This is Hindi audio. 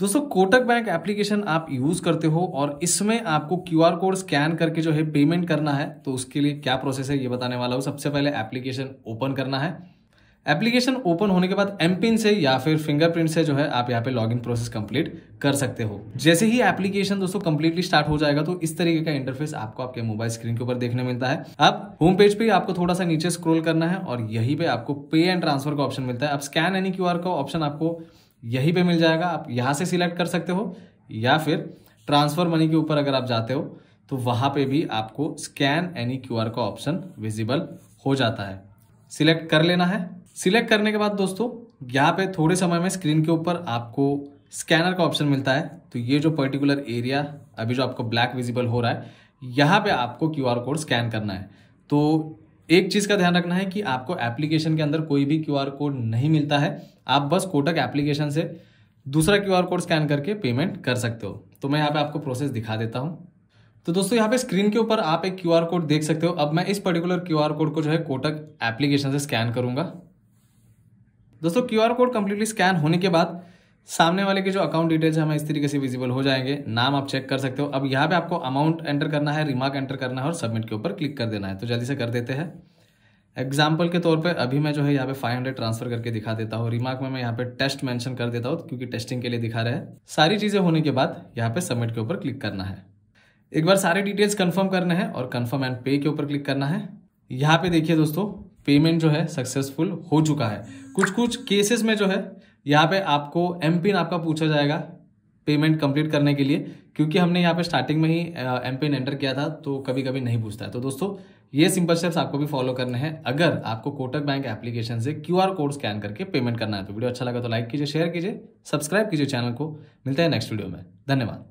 दोस्तों कोटक बैंक एप्लीकेशन आप यूज़ करते हो और इसमें आपको क्यूआर कोड स्कैन करके जो है पेमेंट करना है तो उसके लिए क्या प्रोसेस है ये बताने वाला हूँ सबसे पहले एप्लीकेशन ओपन करना है एप्लीकेशन ओपन होने के बाद एम पिन से या फिर फिंगरप्रिंट से जो है आप यहाँ पे लॉगिन प्रोसेस कंप्लीट कर सकते हो जैसे ही एप्लीकेशन दोस्तों कंप्लीटली स्टार्ट हो जाएगा तो इस तरीके का इंटरफेस आपको आपके मोबाइल स्क्रीन के ऊपर देखने मिलता है अब होम पेज पे आपको थोड़ा सा नीचे स्क्रोल करना है और यही पे आपको पे एंड ट्रांसफर का ऑप्शन मिलता है अब स्कैन एनी क्यू का ऑप्शन आपको यहीं पे मिल जाएगा आप यहाँ से सिलेक्ट कर सकते हो या फिर ट्रांसफ़र मनी के ऊपर अगर आप जाते हो तो वहाँ पे भी आपको स्कैन एनी क्यूआर का ऑप्शन विजिबल हो जाता है सिलेक्ट कर लेना है सिलेक्ट करने के बाद दोस्तों यहाँ पे थोड़े समय में स्क्रीन के ऊपर आपको स्कैनर का ऑप्शन मिलता है तो ये जो पर्टिकुलर एरिया अभी जो आपको ब्लैक विजिबल हो रहा है यहाँ पे आपको क्यूआर कोड स्कैन करना है तो एक चीज़ का ध्यान रखना है कि आपको एप्लीकेशन के अंदर कोई भी क्यू कोड नहीं मिलता है आप बस कोटक एप्लीकेशन से दूसरा क्यू कोड स्कैन करके पेमेंट कर सकते हो तो मैं यहाँ पे आपको प्रोसेस दिखा देता हूँ तो दोस्तों यहाँ पे स्क्रीन के ऊपर आप एक क्यू कोड देख सकते हो अब मैं इस पर्टिकुलर क्यू कोड को जो है कोटक एप्लीकेशन से स्कैन करूंगा दोस्तों क्यू कोड कंप्लीटली स्कैन होने के बाद सामने वाले के जो अकाउंट डिटेल्स हमें इस तरीके से विजिबल हो जाएंगे नाम आप चेक कर सकते हो अब यहाँ पे आपको अमाउंट एंटर करना है रिमार्क एंटर करना है और सबमिट के ऊपर क्लिक कर देना है तो जल्दी से कर देते हैं एग्जाम्पल के तौर पर अभी मैं जो है यहाँ पे 500 ट्रांसफर करके दिखा देता हूँ रिमार्क में मैं यहाँ पे टेस्ट मैंशन कर देता हूँ क्योंकि टेस्टिंग के लिए दिखा रहे हैं सारी चीज़ें होने के बाद यहाँ पे सबमिट के ऊपर क्लिक करना है एक बार सारे डिटेल्स कन्फर्म करने हैं और कन्फर्म एंड पे के ऊपर क्लिक करना है यहाँ पे देखिए दोस्तों पेमेंट जो है सक्सेसफुल हो चुका है कुछ कुछ केसेस में जो है यहाँ पे आपको एम पिन आपका पूछा जाएगा पेमेंट कंप्लीट करने के लिए क्योंकि हमने यहाँ पे स्टार्टिंग में ही एम पिन एंटर किया था तो कभी कभी नहीं पूछता है तो दोस्तों ये सिंपल स्टेप्स आपको भी फॉलो करने हैं अगर आपको कोटक बैंक एप्लीकेशन से क्यू आर कोड स्कैन करके पेमेंट करना है तो वीडियो अच्छा लगा तो लाइक कीजिए शेयर कीजिए सब्सक्राइब कीजिए चैनल को मिलता है नेक्स्ट वीडियो में धन्यवाद